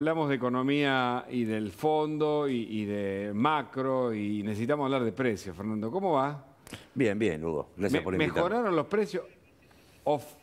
Hablamos de economía y del fondo y, de macro y necesitamos hablar de precios, Fernando. ¿Cómo va? Bien, bien, Hugo. Gracias por invitarme. ¿Mejoraron los precios?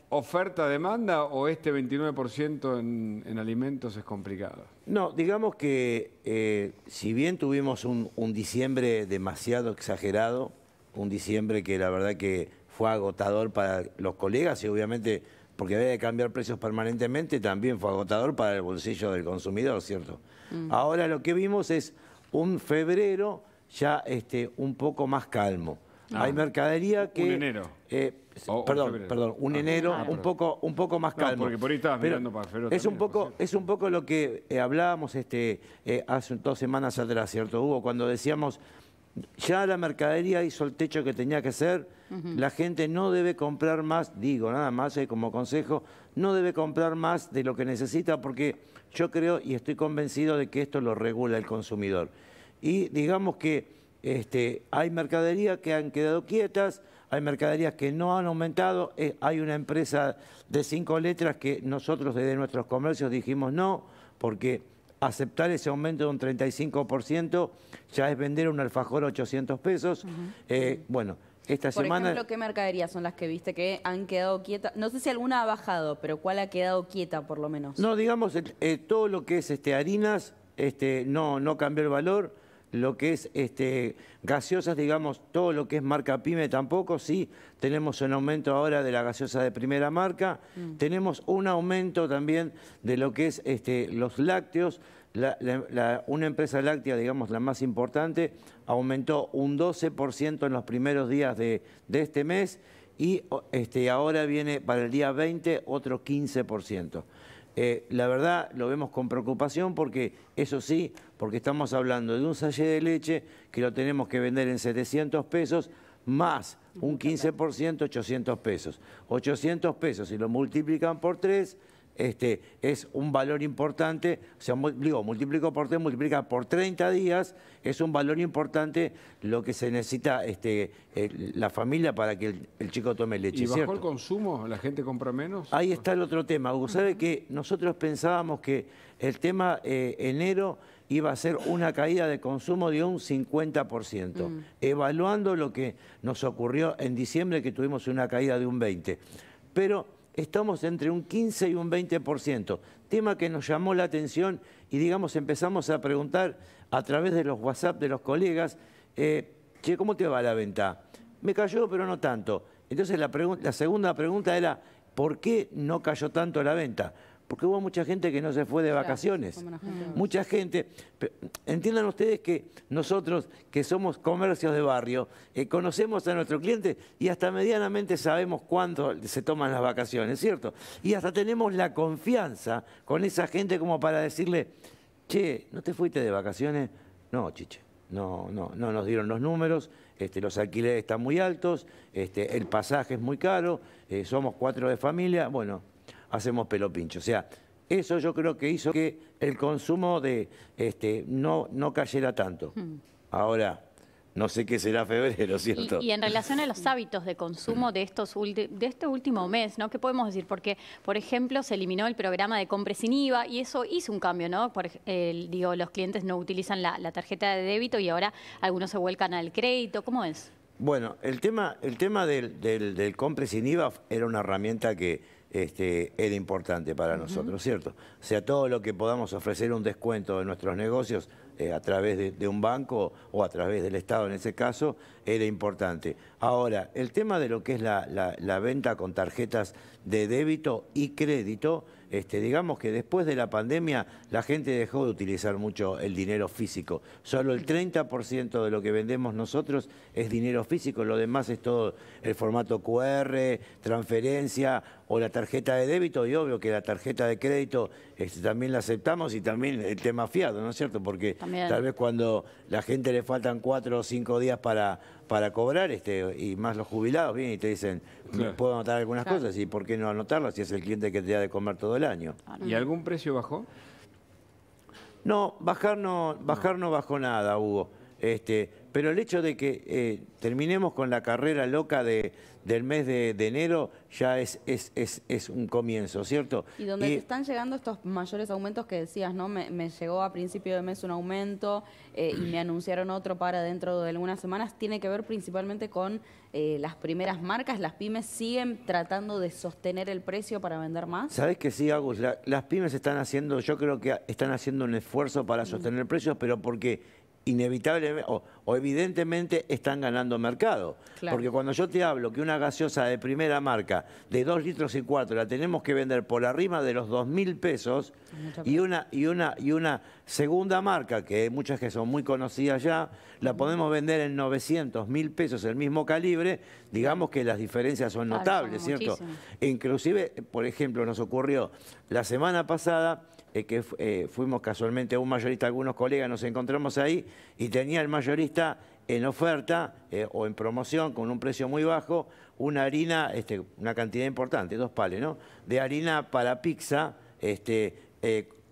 ¿Oferta-demanda o este 29% en, alimentos es complicado? No, digamos que eh, si bien tuvimos un, un diciembre demasiado exagerado, un diciembre que la verdad que fue agotador para los colegas y obviamente porque había que cambiar precios permanentemente, también fue agotador para el bolsillo del consumidor, ¿cierto? Mm. Ahora lo que vimos es un febrero ya este, un poco más calmo. Ah. Hay mercadería que... Eh, un enero. perdón, perdón, un ah. enero ah, un, poco, un poco más calmo. porque por ahí estabas mirando para febrero. es, un poco, es un poco lo que eh, hablábamos este, eh, hace dos semanas atrás, ¿cierto, Hugo? Cuando decíamos ya la mercadería hizo el techo que tenía que hacer, La gente no debe comprar más, digo nada más eh, como consejo, no debe comprar más de lo que necesita porque yo creo y estoy convencido de que esto lo regula el consumidor. Y digamos que este, hay mercaderías que han quedado quietas, hay mercaderías que no han aumentado, eh, hay una empresa de cinco letras que nosotros desde nuestros comercios dijimos no, porque aceptar ese aumento de un 35% ya es vender un alfajor a 800 pesos. eh, bueno, esta Por semana... ejemplo, ¿qué mercaderías son las que viste que han quedado quietas? No sé si alguna ha bajado, pero ¿cuál ha quedado quieta por lo menos? No, digamos, eh, todo lo que es este, harinas, este, no, no cambió el valor lo que es este, gaseosas, digamos, todo lo que es marca PyME tampoco, sí, tenemos un aumento ahora de la gaseosa de primera marca, mm. tenemos un aumento también de lo que es este, los lácteos, una empresa láctea, digamos, la más importante, aumentó un 12% en los primeros días de, este mes y este, ahora viene para el día 20 otro 15%. Eh, la verdad lo vemos con preocupación porque, eso sí, porque estamos hablando de un sallé de leche que lo tenemos que vender en 700 pesos más un 15%, 800 pesos. 800 pesos, si lo multiplican por 3, este, es un valor importante, o sea, digo, multiplico por 3, multiplica por 30 días, es un valor importante lo que se necesita este, la familia para que el, chico tome leche. ¿Y bajó el consumo? ¿La gente compra menos? Ahí está el otro tema. usted sabe que nosotros pensábamos que el tema eh, enero iba a ser una caída de consumo de un 50%, mm. evaluando lo que nos ocurrió en diciembre, que tuvimos una caída de un 20%. Pero estamos entre un 15 y un 20%. Tema que nos llamó la atención y, digamos, empezamos a preguntar a través de los WhatsApp de los colegas, eh, che, ¿cómo te va la venta? Me cayó, pero no tanto. Entonces la segunda pregunta era, ¿por qué no cayó tanto la venta? Porque hubo mucha gente que no se fue de vacaciones. Mucha gente. Entiendan ustedes que nosotros, que somos comercios de barrio, eh, conocemos a nuestro cliente y hasta medianamente sabemos cuándo se toman las vacaciones, ¿cierto? Y hasta tenemos la confianza con esa gente como para decirle, che, ¿no te fuiste de vacaciones? No, chiche. No, no, no nos dieron los números, este, los alquileres están muy altos, este, el pasaje es muy caro, eh, somos cuatro de familia, bueno, hacemos pelo pincho, O sea, eso yo creo que hizo que el consumo de este no, no cayera tanto. Hmm. Ahora, no sé qué será febrero, ¿cierto? Y, en relación a los hábitos de consumo de, estos de este último mes, ¿no? ¿Qué podemos decir? Porque, por ejemplo, se eliminó el programa de compra sin IVA y eso hizo un cambio, ¿no? Por, digo, los clientes no utilizan la, tarjeta de débito y ahora algunos se vuelcan al crédito. ¿Cómo es? Bueno, el tema, el tema del, del, del compre sin IVA era una herramienta que este, era importante para nosotros, ¿cierto? O sea, todo lo que podamos ofrecer un descuento de nuestros negocios eh, a través de, un banco o a través del Estado en ese caso, era importante. Ahora, el tema de lo que es la, venta con tarjetas de débito y crédito, este, digamos que después de la pandemia la gente dejó de utilizar mucho el dinero físico. Solo el 30% de lo que vendemos nosotros es dinero físico, lo demás es todo el formato QR, transferencia o la tarjeta de débito, y obvio que la tarjeta de crédito este, también la aceptamos y también el tema fiado, ¿no es cierto? Porque tal vez cuando la gente le faltan cuatro o cinco días para, para cobrar, este, y más los jubilados vienen y te dicen, puedo anotar algunas cosas, y por qué no anotarlas si es el cliente que te da de comer todo el año. ¿Y algún precio bajó? No, bajar no, bajó nada, Hugo. Este, pero el hecho de que eh, terminemos con la carrera loca del mes de, enero ya es, es, un comienzo, ¿cierto? Y donde están llegando estos mayores aumentos que decías, ¿no? Me, llegó a principio de mes un aumento eh, y me anunciaron otro para dentro de algunas semanas, tiene que ver principalmente con eh, las primeras marcas, las pymes siguen tratando de sostener el precio para vender más. ¿Sabes que sí, Agus? las pymes están haciendo, yo creo que están haciendo un esfuerzo para mm. sostener precios, pero porque inevitablemente o, evidentemente están ganando mercado. Porque cuando yo te hablo que una gaseosa de primera marca de 2 litros y 4 la tenemos que vender por arriba de los 2 mil pesos y una, y, una, y una segunda marca, que hay muchas que son muy conocidas ya, la podemos vender en 900 mil pesos el mismo calibre, digamos que las diferencias son notables, ¿cierto? Inclusive, por ejemplo, nos ocurrió la semana pasada eh, que eh, fuimos casualmente a un mayorista, algunos colegas nos encontramos ahí y tenía el mayorista en oferta eh, o en promoción con un precio muy bajo una harina, este, una cantidad importante, dos pales, ¿no? De harina para pizza, este,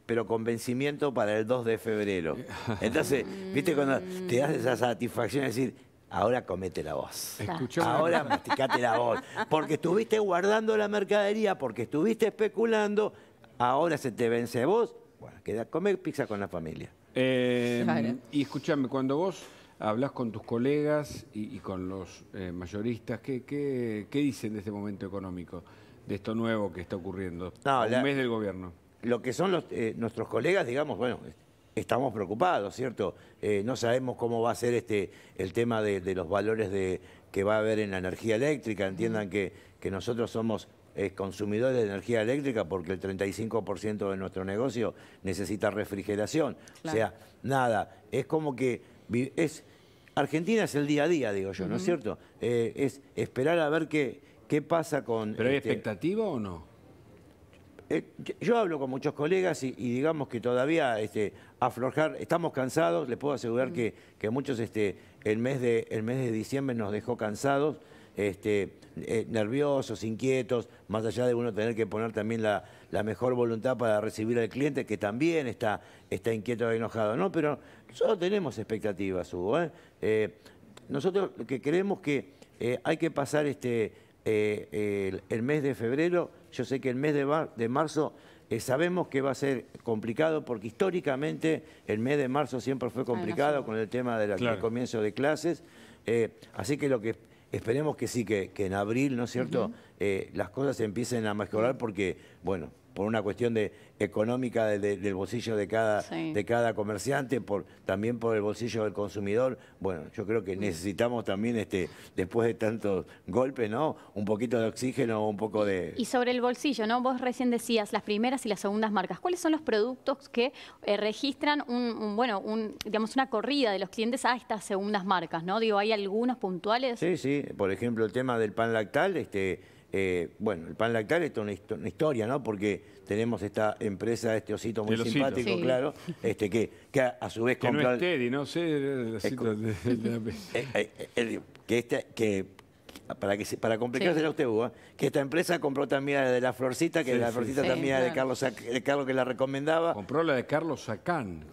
pero con vencimiento para el 2 de febrero. Entonces, viste cuando te das esa satisfacción de decir, ahora comete la voz. ahora masticate la voz. Porque estuviste guardando la mercadería, porque estuviste especulando, ahora se te vence vos, bueno, queda comer pizza con la familia. Eh, y escúchame, cuando vos hablas con tus colegas y, con los eh, mayoristas, ¿qué, ¿qué, dicen de este momento económico, de esto nuevo que está ocurriendo? en mes del gobierno. Lo que son eh, nuestros colegas, digamos, bueno, estamos preocupados, ¿cierto? no sabemos cómo va a ser este el tema de, de los valores de, que va a haber en la energía eléctrica. Entiendan que, que nosotros somos eh, consumidores de energía eléctrica porque el 35% de nuestro negocio necesita refrigeración. O sea, nada, es como que... Es, Argentina es el día a día, digo yo, ¿no es cierto? Eh, es esperar a ver qué, qué pasa con... ¿Pero hay este expectativa o no? Eh, yo hablo con muchos colegas y, digamos que todavía este, aflojar, estamos cansados, les puedo asegurar que, que, muchos este, el, mes de, el mes de diciembre nos dejó cansados, este, eh, nerviosos, inquietos, más allá de uno tener que poner también la, mejor voluntad para recibir al cliente, que también está, está inquieto y enojado, ¿no? Pero nosotros tenemos expectativas, Hugo. ¿eh? Eh, nosotros lo que creemos que hay que pasar este, el, mes de febrero, yo sé que el mes de, de marzo sabemos que va a ser complicado porque históricamente el mes de marzo siempre fue ah, complicado con el tema del comienzo de clases. así que lo que Esperemos que sí, que, en abril, ¿no es cierto?, eh, las cosas empiecen a mejorar porque, bueno, por una cuestión de, económica del bolsillo de cada, de cada comerciante, también por el bolsillo del consumidor. Bueno, yo creo que necesitamos también, este, después de tantos golpes, ¿no? Un poquito de oxígeno, un poco de... Y sobre el bolsillo, ¿no? Vos recién decías las primeras y las segundas marcas. ¿Cuáles son los productos que eh, registran un, bueno, un, digamos, una corrida de los clientes a estas segundas marcas, ¿no? Digo, ¿hay algunos puntuales? Sí, sí. Por ejemplo, el tema del pan lactal, este eh, bueno, el pan lactal es una, historia, ¿no? Porque tenemos esta empresa, este osito muy simpático, claro, este que, a, su vez que No es Teddy, no sé, el osito de, eh, eh, que, este, que para que para complicarse la usted, que esta empresa compró también la de la Florcita, que es la Florcita también de Carlos de Carlos que la recomendaba. Compró la de Carlos Sacán,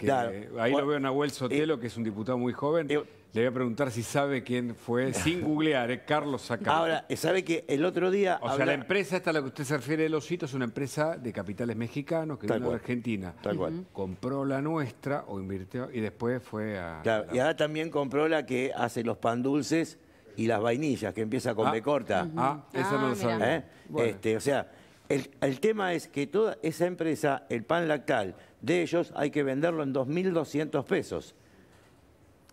ahí lo veo en Sotelo, que es un diputado muy joven. Le voy a preguntar si sabe quién fue, sin googlear, eh, Carlos Sacaba. Ahora, ¿sabe que el otro día... O sea, la empresa esta a la que usted se refiere, el Osito, es una empresa de capitales mexicanos que vino de Argentina. Tal cual. Compró la nuestra o invirtió y después fue a... Claro, y ahora también compró la que hace los pan dulces y las vainillas, que empieza con ah. Becorta. corta. Ah, eso no lo ah, sabía. ¿Eh? Este, o sea, el, el tema es que toda esa empresa, el pan lactal de ellos, hay que venderlo en 2.200 pesos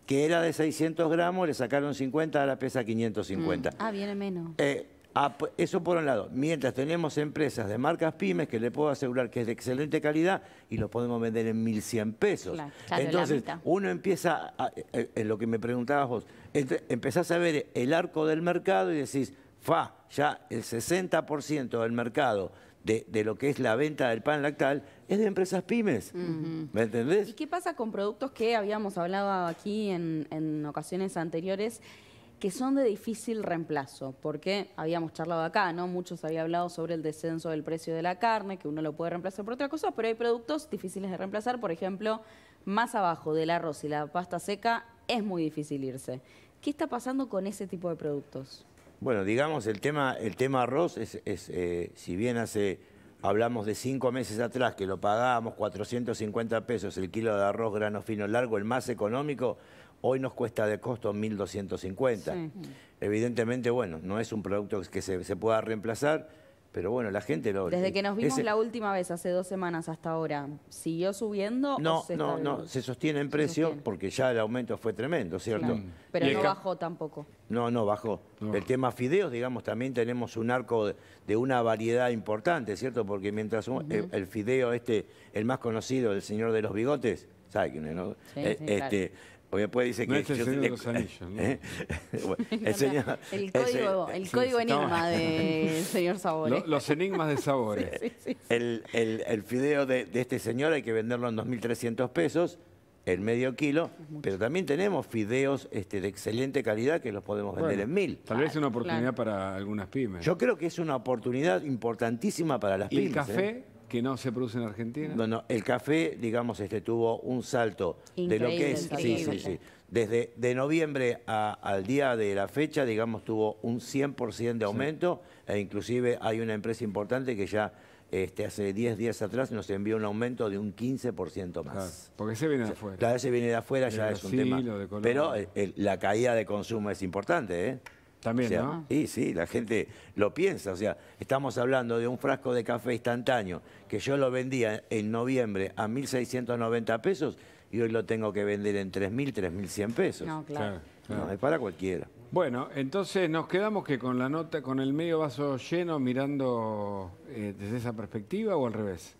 que era de 600 gramos, le sacaron 50, ahora pesa 550. Mm. Ah, viene menos. Eh, ah, eso por un lado. Mientras tenemos empresas de marcas pymes que le puedo asegurar que es de excelente calidad y lo podemos vender en 1.100 pesos. Entonces, uno empieza, en eh, eh, lo que me preguntabas vos, empezás a ver el arco del mercado y decís, fa, ya el 60% del mercado de, lo que es la venta del pan lactal es de empresas pymes. ¿Me entendés? ¿Y qué pasa con productos que habíamos hablado aquí en, en ocasiones anteriores? que son de difícil reemplazo, porque habíamos charlado acá, ¿no? Muchos había hablado sobre el descenso del precio de la carne, que uno lo puede reemplazar por otra cosa, pero hay productos difíciles de reemplazar, por ejemplo, más abajo del arroz y la pasta seca es muy difícil irse. ¿Qué está pasando con ese tipo de productos? Bueno, digamos, el tema, el tema arroz es, es eh, si bien hace, hablamos de cinco meses atrás que lo pagábamos 450 pesos el kilo de arroz grano fino largo, el más económico, hoy nos cuesta de costo 1.250. Evidentemente, bueno, no es un producto que se pueda reemplazar, pero bueno, la gente lo... Desde que nos vimos la última vez, hace dos semanas hasta ahora, ¿siguió subiendo? No, o no, no, se sostiene en precio porque ya el aumento fue tremendo, ¿cierto? Mm. Pero no bajó tampoco. No, no bajó. El tema fideos, digamos, también tenemos un arco de, una variedad importante, ¿cierto? Porque mientras el, fideo este, el más conocido, el señor de los bigotes, ¿sabe quién es? No? Sí, eh, este, el los código, enigma del señor Sabores. Los, enigmas de Sabores. El, fideo de, este señor hay que venderlo en 2.300 pesos, el medio kilo, pero también tenemos fideos este, de excelente calidad que los podemos vender en mil. Tal vez es una oportunidad para algunas pymes. Yo creo que es una oportunidad importantísima para las pymes. ¿Y el ¿eh? café? que no se produce en Argentina. No, el café, digamos, este tuvo un salto de lo que es, sí, sí, sí. Desde de noviembre al día de la fecha, digamos, tuvo un 100% de aumento e inclusive hay una empresa importante que ya este, hace 10 días atrás nos envió un aumento de un 15% más. porque ese viene de afuera. Claro, se viene de afuera, ya es un tema. Pero eh, eh, la caída de consumo es importante, ¿eh? También, ¿no? Sí, sí, la gente lo piensa. O sea, estamos hablando de un frasco de café instantáneo que yo lo vendía en noviembre a 1.690 pesos y hoy lo tengo que vender en 3.000, 3.100 pesos. No, claro. es para cualquiera. Bueno, entonces nos quedamos que con la nota, con el medio vaso lleno, mirando eh, desde esa perspectiva o al revés.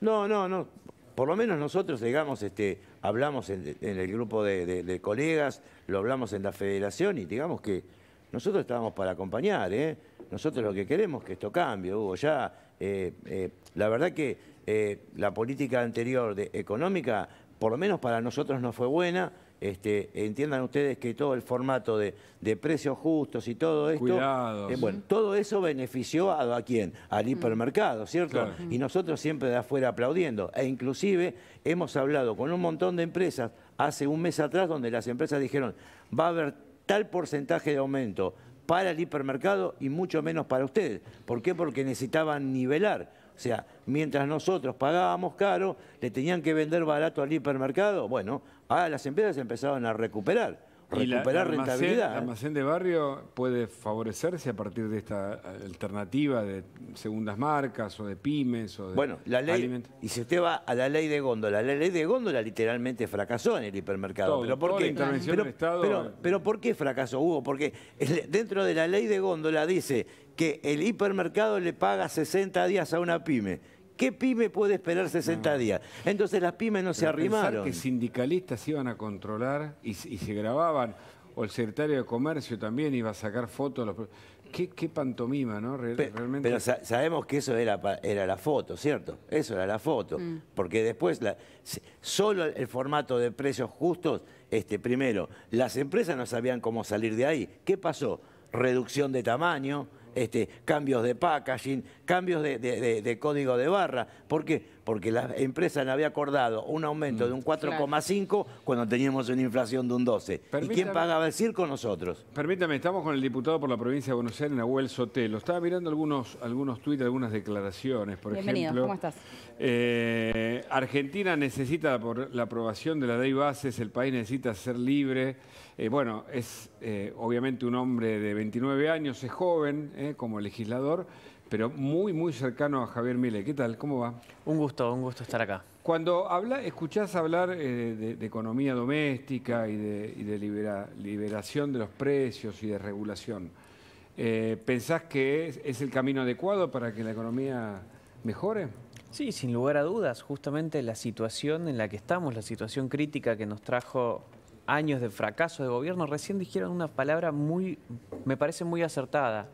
No, no, no. Por lo menos nosotros, digamos, este, hablamos en, el grupo de colegas, lo hablamos en la federación y digamos que nosotros estábamos para acompañar, ¿eh? Nosotros lo que queremos es que esto cambie, Hugo. Ya, eh, eh, la verdad que eh, la política anterior económica, por lo menos para nosotros no fue buena. Este, entiendan ustedes que todo el formato de, precios justos y todo esto, bueno, todo eso benefició a, a quién, al mm. hipermercado, ¿cierto? Mm. Y nosotros siempre de afuera aplaudiendo. E inclusive hemos hablado con un montón de empresas hace un mes atrás donde las empresas dijeron, va a haber tal porcentaje de aumento para el hipermercado y mucho menos para ustedes. ¿Por qué? Porque necesitaban nivelar. O sea, mientras nosotros pagábamos caro, le tenían que vender barato al hipermercado. Bueno, ahora las empresas empezaban a recuperar recuperar rentabilidad. El almacén, de barrio puede favorecerse a partir de esta alternativa de segundas marcas o de pymes o de Bueno, la ley, alimentos. y si usted va a la ley de góndola, la ley de góndola literalmente fracasó en el hipermercado. pero ¿por pero, ¿por qué fracasó, Hugo? Porque dentro de la ley de góndola dice que el hipermercado le paga 60 días a una pyme ¿Qué pyme puede esperar 60 días? Entonces las pymes no se arrimaron. que sindicalistas iban a controlar y, se grababan, o el secretario de Comercio también iba a sacar fotos. Qué, pantomima, ¿no? realmente... pero sabemos que eso era, era la foto, ¿cierto? Eso era la foto. Mm. Porque después, solo el formato de precios justos, este, primero, las empresas no sabían cómo salir de ahí. ¿Qué pasó? Reducción de tamaño, este, cambios de packaging, cambios de, código de barra. porque porque la empresa le había acordado un aumento de un 4,5 mm. cuando teníamos una inflación de un 12. ¿Y quién pagaba decir con Nosotros. Permítame, estamos con el diputado por la provincia de Buenos Aires, Nahuel Sotelo. Estaba mirando algunos, algunos tuits, algunas declaraciones, por Bienvenido, ¿cómo estás? Eh, Argentina necesita por la aprobación de la ley bases, el país necesita ser libre. Eh, bueno, es eh, obviamente un hombre de 29 años, es joven como legislador pero muy, muy cercano a Javier Mile. ¿Qué tal? ¿Cómo va? Un gusto, un gusto estar acá. Cuando habla, escuchás hablar eh, de, economía doméstica y de, liberación de los precios y de regulación, eh, ¿pensás que es, el camino adecuado para que la economía mejore? Sí, sin lugar a dudas. Justamente la situación en la que estamos, la situación crítica que nos trajo años de fracaso de gobierno, recién dijeron una palabra muy, me parece muy acertada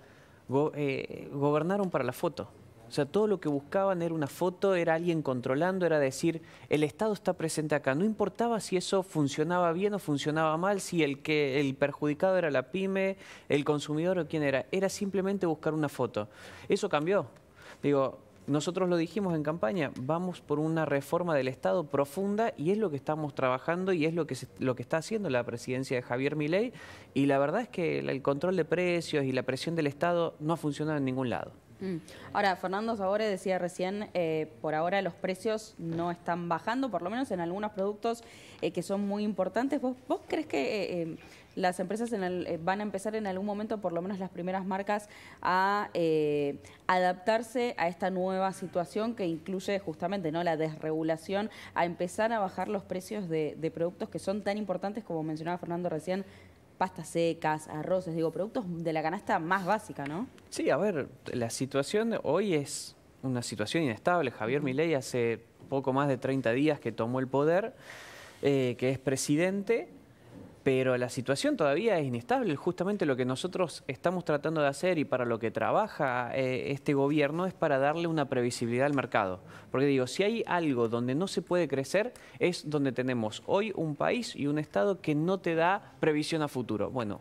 eh, gobernaron para la foto. O sea, todo lo que buscaban era una foto, era alguien controlando, era decir, el Estado está presente acá. No importaba si eso funcionaba bien o funcionaba mal, si el, que, el perjudicado era la pyme, el consumidor o quién era. Era simplemente buscar una foto. Eso cambió. Digo, nosotros lo dijimos en campaña, vamos por una reforma del Estado profunda y es lo que estamos trabajando y es lo que, lo que está haciendo la presidencia de Javier Milei y la verdad es que el control de precios y la presión del Estado no ha funcionado en ningún lado. Mm. Ahora, Fernando Sabore decía recién, eh, por ahora los precios no están bajando, por lo menos en algunos productos eh, que son muy importantes. ¿Vos, crees que eh, las empresas van a empezar en algún momento, por lo menos las primeras marcas, a adaptarse a esta nueva situación que incluye justamente ¿no? la desregulación, a empezar a bajar los precios de productos que son tan importantes, como mencionaba Fernando recién, pastas secas, arroces, digo, productos de la canasta más básica, ¿no? Sí, a ver, la situación hoy es una situación inestable. Javier Milei hace poco más de 30 días que tomó el poder, eh, que es presidente, pero la situación todavía es inestable. Justamente lo que nosotros estamos tratando de hacer y para lo que trabaja eh, este gobierno es para darle una previsibilidad al mercado. Porque digo, si hay algo donde no se puede crecer, es donde tenemos hoy un país y un Estado que no te da previsión a futuro. Bueno,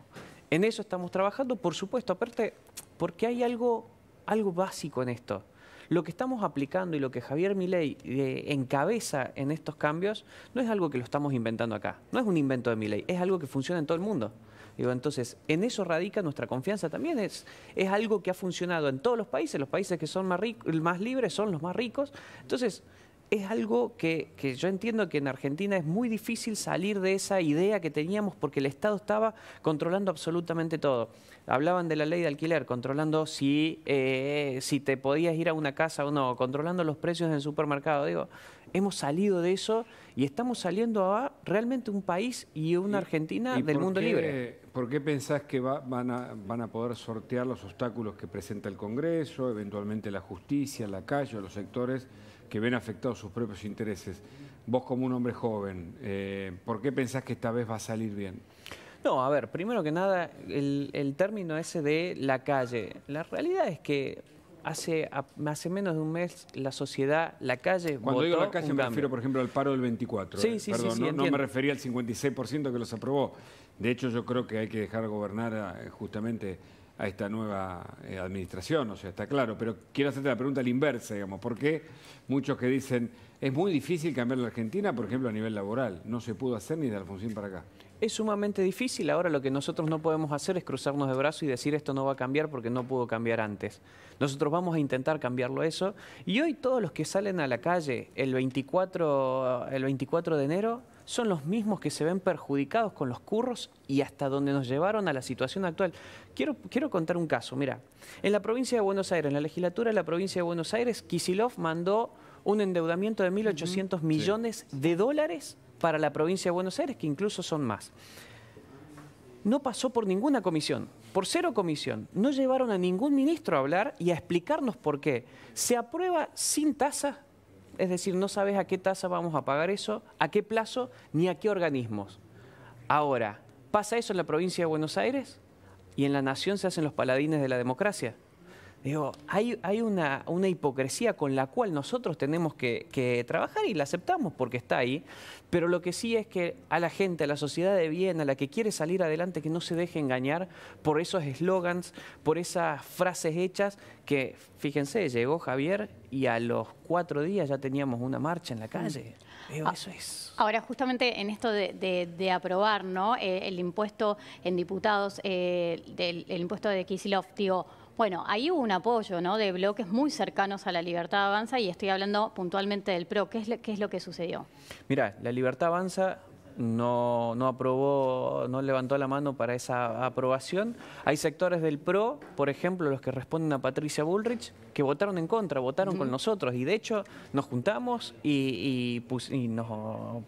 en eso estamos trabajando, por supuesto, aparte, porque hay algo, algo básico en esto lo que estamos aplicando y lo que Javier Milei eh, encabeza en estos cambios no es algo que lo estamos inventando acá, no es un invento de Milei, es algo que funciona en todo el mundo. entonces, en eso radica nuestra confianza también, es, es algo que ha funcionado en todos los países, los países que son más, ricos, más libres son los más ricos. Entonces, es algo que, yo entiendo que en Argentina es muy difícil salir de esa idea que teníamos porque el Estado estaba controlando absolutamente todo. Hablaban de la ley de alquiler, controlando si, eh, si te podías ir a una casa o no, controlando los precios en supermercado. Digo, hemos salido de eso y estamos saliendo a realmente un país y una Argentina del mundo libre. ¿Por qué pensás que van, a, van a poder sortear los obstáculos que presenta el Congreso, eventualmente la justicia, la calle o los sectores? que ven afectados sus propios intereses. Vos como un hombre joven, eh, ¿por qué pensás que esta vez va a salir bien? No, a ver, primero que nada, el, término ese de la calle. La realidad es que hace, hace menos de un mes la sociedad, la calle. Cuando digo la calle me refiero, por ejemplo, al paro del 24. Eh, sí, sí, Perdón, no, me refería al 56% que los aprobó. De hecho, yo creo que hay que dejar gobernar eh, justamente a esta nueva eh, administración, o sea, está claro, pero quiero hacerte la pregunta al inversa, digamos, porque muchos que dicen, es muy difícil cambiar la Argentina, por ejemplo, a nivel laboral, no se pudo hacer ni de función para acá. Es sumamente difícil, ahora lo que nosotros no podemos hacer es cruzarnos de brazos y decir esto no va a cambiar porque no pudo cambiar antes. Nosotros vamos a intentar cambiarlo eso y hoy todos los que salen a la calle el 24, el 24 de enero son los mismos que se ven perjudicados con los curros y hasta donde nos llevaron a la situación actual. Quiero, quiero contar un caso, mira, en la provincia de Buenos Aires, en la legislatura de la provincia de Buenos Aires, Kisilov mandó un endeudamiento de 1.800 millones de dólares para la provincia de Buenos Aires, que incluso son más. No pasó por ninguna comisión, por cero comisión. No llevaron a ningún ministro a hablar y a explicarnos por qué. Se aprueba sin tasa es decir, no sabes a qué tasa vamos a pagar eso, a qué plazo, ni a qué organismos. Ahora, ¿pasa eso en la provincia de Buenos Aires? Y en la nación se hacen los paladines de la democracia. Digo, hay, hay una, una, hipocresía con la cual nosotros tenemos que, trabajar y la aceptamos porque está ahí, pero lo que sí es que a la gente, a la sociedad de bien, a la que quiere salir adelante, que no se deje engañar por esos eslogans, por esas frases hechas que, fíjense, llegó Javier y a los cuatro días ya teníamos una marcha en la calle. Mm. Ah, eso es. Ahora, justamente en esto de, aprobar ¿no? Eh, el impuesto en diputados, eh, del, el impuesto de Kisilov, digo, bueno, ahí hubo un apoyo ¿no? de bloques muy cercanos a la Libertad Avanza y estoy hablando puntualmente del PRO. ¿Qué es, lo, qué es lo que sucedió? Mira, la Libertad Avanza no, no aprobó, no levantó la mano para esa aprobación. Hay sectores del PRO, por ejemplo, los que responden a Patricia Bullrich, que votaron en contra, votaron con nosotros y de hecho nos juntamos y, nos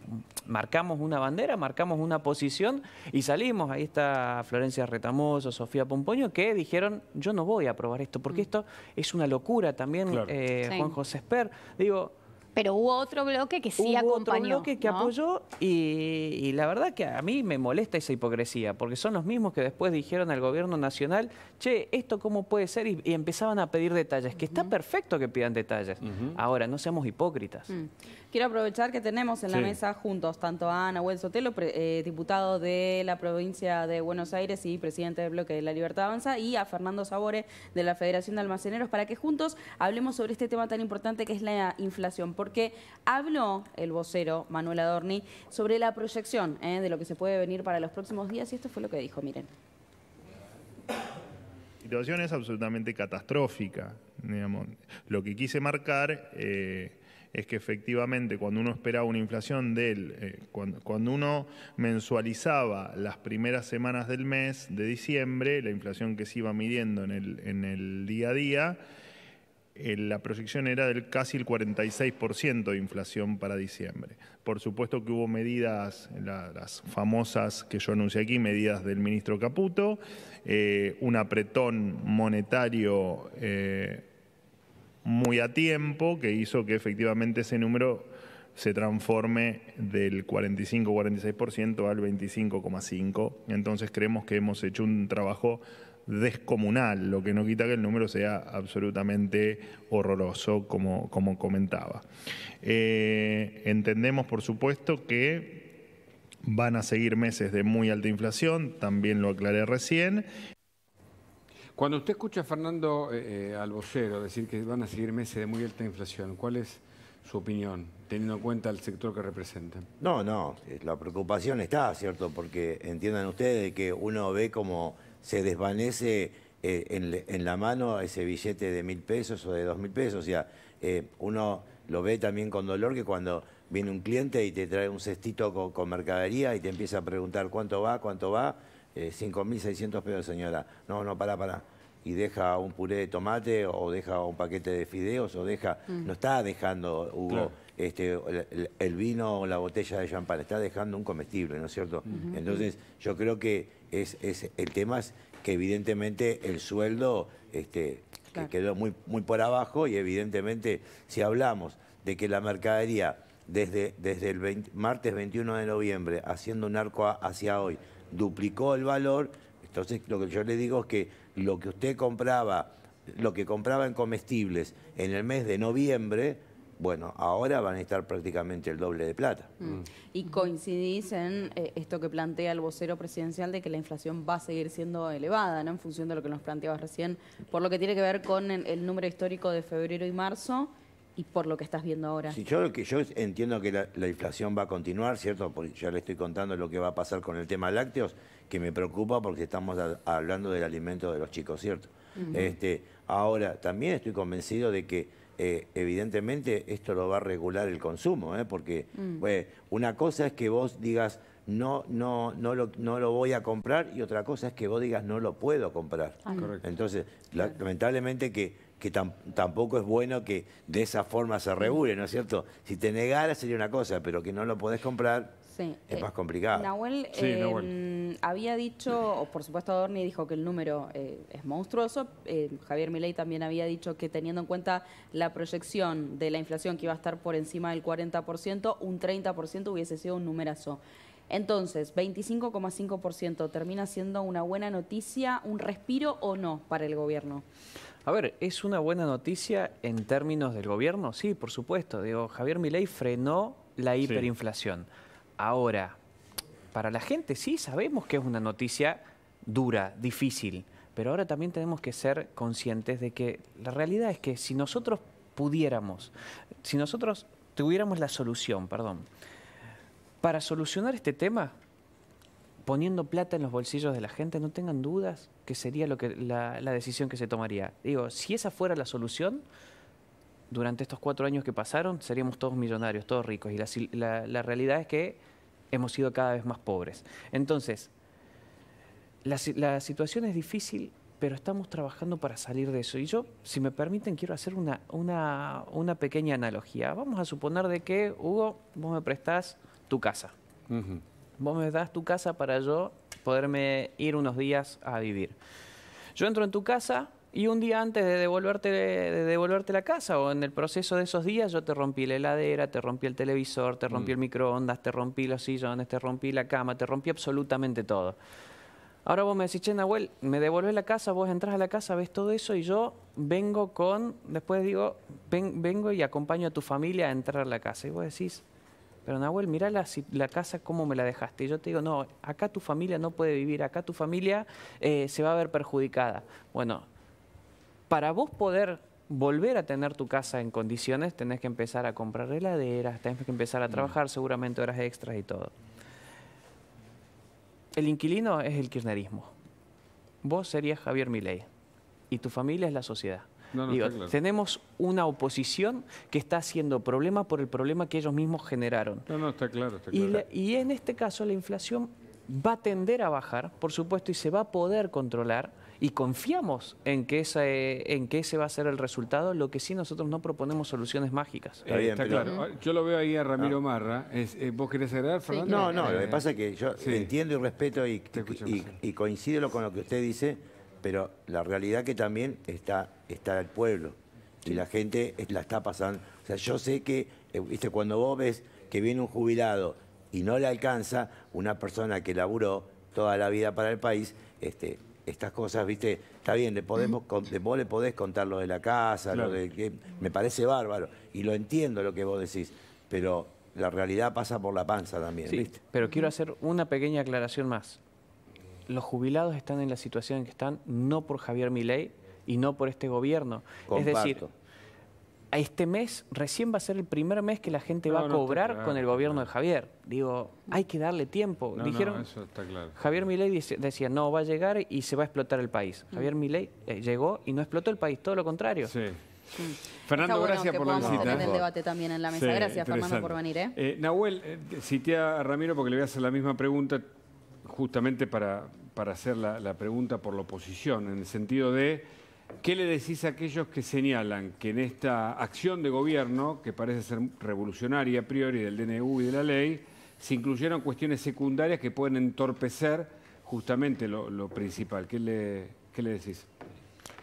marcamos una bandera, marcamos una posición y salimos. Ahí está Florencia Retamoso, Sofía Pompoño, que dijeron, yo no voy a aprobar esto, porque mm. esto es una locura también, eh, Juan José Esper. Digo, pero hubo otro bloque que sí hubo acompañó. Otro bloque que apoyó y, la verdad que a mí me molesta esa hipocresía, porque son los mismos que después dijeron al gobierno nacional, che, ¿esto cómo puede ser? Y, empezaban a pedir detalles, que está perfecto que pidan detalles. Ahora, no seamos hipócritas. Mm. Quiero aprovechar que tenemos en la mesa juntos tanto a Ana Sotelo, eh, diputado de la provincia de Buenos Aires y presidente del bloque de la Libertad Avanza, y a Fernando Sabore de la Federación de Almaceneros, para que juntos hablemos sobre este tema tan importante que es la inflación porque habló el vocero Manuel Adorni sobre la proyección ¿eh? de lo que se puede venir para los próximos días y esto fue lo que dijo, miren. La situación es absolutamente catastrófica. Lo que quise marcar eh, es que efectivamente cuando uno esperaba una inflación del, eh, cuando, uno mensualizaba las primeras semanas del mes de diciembre, la inflación que se iba midiendo en el día a día, eh, la proyección era del casi el 46% de inflación para diciembre. Por supuesto que hubo medidas, las famosas que yo anuncié aquí, medidas del ministro Caputo, eh, un apretón monetario eh, muy a tiempo que hizo que efectivamente ese número se transforme del 45-46% al 25,5%. Entonces creemos que hemos hecho un trabajo descomunal, lo que no quita que el número sea absolutamente horroroso, como, como comentaba. Eh, entendemos, por supuesto, que van a seguir meses de muy alta inflación, también lo aclaré recién. Cuando usted escucha a Fernando Albocero eh, eh, al vocero decir que van a seguir meses de muy alta inflación, ¿cuál es su opinión, teniendo en cuenta el sector que representa? No, no, la preocupación está, ¿cierto? Porque entiendan ustedes que uno ve como se desvanece eh, en, la mano ese billete de mil pesos o de dos mil pesos. O sea, eh, uno lo ve también con dolor que cuando viene un cliente y te trae un cestito con, mercadería y te empieza a preguntar cuánto va, cuánto va, eh, cinco mil seiscientos pesos, señora. No, no, para, para y deja un puré de tomate o deja un paquete de fideos o deja, mm. no está dejando Hugo este, el, vino o la botella de champán, está dejando un comestible, ¿no es cierto? Entonces yo creo que es, el tema es que evidentemente el sueldo este, quedó muy, muy por abajo y evidentemente si hablamos de que la mercadería desde, desde el martes 21 de noviembre, haciendo un arco hacia hoy, duplicó el valor, entonces lo que yo le digo es que lo que usted compraba, lo que compraba en comestibles en el mes de noviembre, bueno, ahora van a estar prácticamente el doble de plata. Mm. Y coincidís en eh, esto que plantea el vocero presidencial de que la inflación va a seguir siendo elevada, ¿no? En función de lo que nos planteabas recién, por lo que tiene que ver con el, número histórico de febrero y marzo y por lo que estás viendo ahora. Sí, yo, que yo entiendo que la, inflación va a continuar, ¿cierto? Porque ya le estoy contando lo que va a pasar con el tema lácteos, que me preocupa porque estamos hablando del alimento de los chicos, ¿cierto? este, ahora, también estoy convencido de que eh, evidentemente esto lo va a regular el consumo, ¿eh? porque mm. eh, una cosa es que vos digas no, no, no, lo, no lo voy a comprar y otra cosa es que vos digas no lo puedo comprar. Entonces, lamentablemente que, que tampoco es bueno que de esa forma se regule, ¿no es cierto? Si te negara sería una cosa, pero que no lo podés comprar es eh, más complicado. Eh, Nahuel, había dicho, o por supuesto Adorni dijo que el número eh, es monstruoso, Javier Milei también había dicho que teniendo en cuenta la proyección de la inflación que iba a estar por encima del 40%, un 30% hubiese sido un numerazo. Entonces, 25,5% termina siendo una buena noticia, un respiro o no para el gobierno. A ver, ¿es una buena noticia en términos del gobierno? Sí, por supuesto. Digo, Javier Milei frenó la hiperinflación. Ahora, para la gente sí sabemos que es una noticia dura, difícil, pero ahora también tenemos que ser conscientes de que la realidad es que si nosotros pudiéramos, si nosotros tuviéramos la solución, perdón, para solucionar este tema, poniendo plata en los bolsillos de la gente, no tengan dudas que sería lo que, la, la decisión que se tomaría. Digo, si esa fuera la solución, durante estos cuatro años que pasaron seríamos todos millonarios, todos ricos. Y la, realidad es que hemos sido cada vez más pobres. Entonces, la, situación es difícil, pero estamos trabajando para salir de eso. Y yo, si me permiten, quiero hacer una, pequeña analogía. Vamos a suponer de que, Hugo, vos me prestás tu casa. Vos me das tu casa para yo poderme ir unos días a vivir. Yo entro en tu casa, y un día antes de devolverte, devolverte la casa o en el proceso de esos días yo te rompí la heladera, te rompí el televisor, te rompí el mm. microondas, te rompí los sillones, te rompí la cama, te rompí absolutamente todo. Ahora vos me decís, che, Nahuel, me devolvés la casa, vos entras a la casa, ves todo eso y yo vengo con, después digo, vengo y acompaño a tu familia a entrar a la casa. Y vos decís, pero Nahuel, mirá la, la casa cómo me la dejaste. Y yo te digo, no, acá tu familia no puede vivir, acá tu familia eh, se va a ver perjudicada. Bueno, para vos poder volver a tener tu casa en condiciones, tenés que empezar a comprar heladeras, tenés que empezar a mm. trabajar seguramente horas extras y todo. El inquilino es el kirchnerismo. Vos serías Javier Milei y tu familia es la sociedad. Tenemos una oposición que está haciendo problema por el problema que ellos mismos generaron. No, no, está claro. Está claro. y en este caso la inflación va a tender a bajar, por supuesto, y se va a poder controlar y confiamos en que, ese, en que ese va a ser el resultado, lo que sí nosotros no proponemos soluciones mágicas. Está, claro. Ah, yo lo veo ahí a Ramiro ah. Marra. Eh, ¿Vos querés agregar, Fernando? No, no, eh, lo que pasa es que yo entiendo y respeto y, y, y coincido con lo que usted dice, pero la realidad que también está, está el pueblo y la gente la está pasando. O sea, yo sé que, eh, viste, cuando vos ves que viene un jubilado y no le alcanza, una persona que laburó toda la vida para el país, este, estas cosas, ¿viste? Está bien, le podemos, vos le podés contar lo de la casa, lo de que me parece bárbaro, y lo entiendo lo que vos decís, pero la realidad pasa por la panza también, Pero quiero hacer una pequeña aclaración más. Los jubilados están en la situación en que están no por Javier Milei y no por este gobierno. Es decir, este mes recién va a ser el primer mes que la gente va a cobrar con el gobierno de Javier. Digo, hay que darle tiempo. Dijeron, Javier Milei decía, no, va a llegar y se va a explotar el país. Mm. Javier Milei eh, llegó y no explotó el país, todo lo contrario. Sí. Mm. Fernando, gracias por la visita. tener el debate también en la mesa. gracias, Fernando, por venir. ¿eh? Eh, Nahuel, cité a Ramiro porque le voy a hacer la misma pregunta justamente para, para hacer la pregunta por la oposición, en el sentido de ¿Qué le decís a aquellos que señalan que en esta acción de gobierno, que parece ser revolucionaria a priori del DNU y de la ley, se incluyeron cuestiones secundarias que pueden entorpecer justamente lo, principal? ¿Qué le, le decís?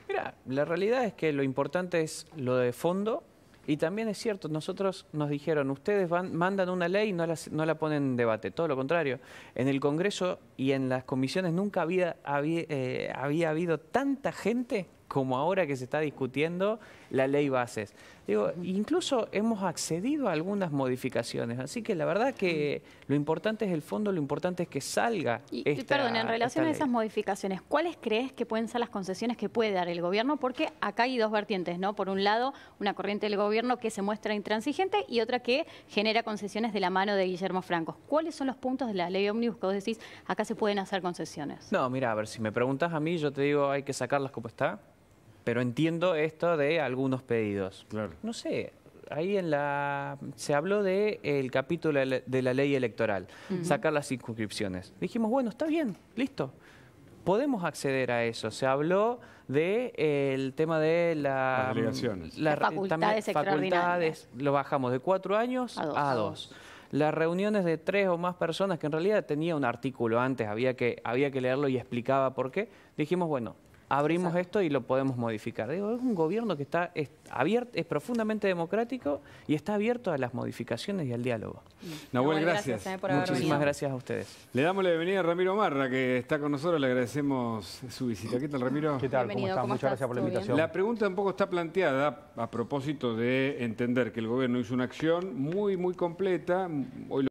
Mira, la realidad es que lo importante es lo de fondo y también es cierto, nosotros nos dijeron, ustedes mandan una ley y no la, no la ponen en debate, todo lo contrario. En el Congreso y en las comisiones nunca había, había eh, habido tanta gente como ahora que se está discutiendo la ley bases. Digo, incluso hemos accedido a algunas modificaciones, así que la verdad que lo importante es el fondo, lo importante es que salga. Y, esta, perdón, en relación a esas modificaciones, ¿cuáles crees que pueden ser las concesiones que puede dar el gobierno? Porque acá hay dos vertientes, ¿no? Por un lado, una corriente del gobierno que se muestra intransigente y otra que genera concesiones de la mano de Guillermo Franco. ¿Cuáles son los puntos de la ley ómnibus que vos decís acá se pueden hacer concesiones? No, mira, a ver, si me preguntas a mí, yo te digo hay que sacarlas como está pero entiendo esto de algunos pedidos. No sé, ahí en la se habló de capítulo de la ley electoral, sacar las circunscripciones. Dijimos, bueno, está bien, listo. Podemos acceder a eso. Se habló de tema de la, las facultades, lo bajamos de cuatro años a dos. A dos las reuniones de tres o más personas, que en realidad tenía un artículo antes, había que, había que leerlo y explicaba por qué, dijimos, bueno, abrimos esto y lo podemos modificar. Digo, es un gobierno que está abierto, es profundamente democrático y está abierto a las modificaciones y al diálogo. Mm. Nahuel, gracias. Eh, Muchísimas gracias a ustedes. Le damos la bienvenida a Ramiro Marra, que está con nosotros, le agradecemos su visita. ¿Qué tal, Ramiro? ¿Qué tal? ¿Cómo, estamos? Muchas gracias por la invitación. La pregunta un poco está planteada a propósito de entender que el gobierno hizo una acción muy, muy completa. Hoy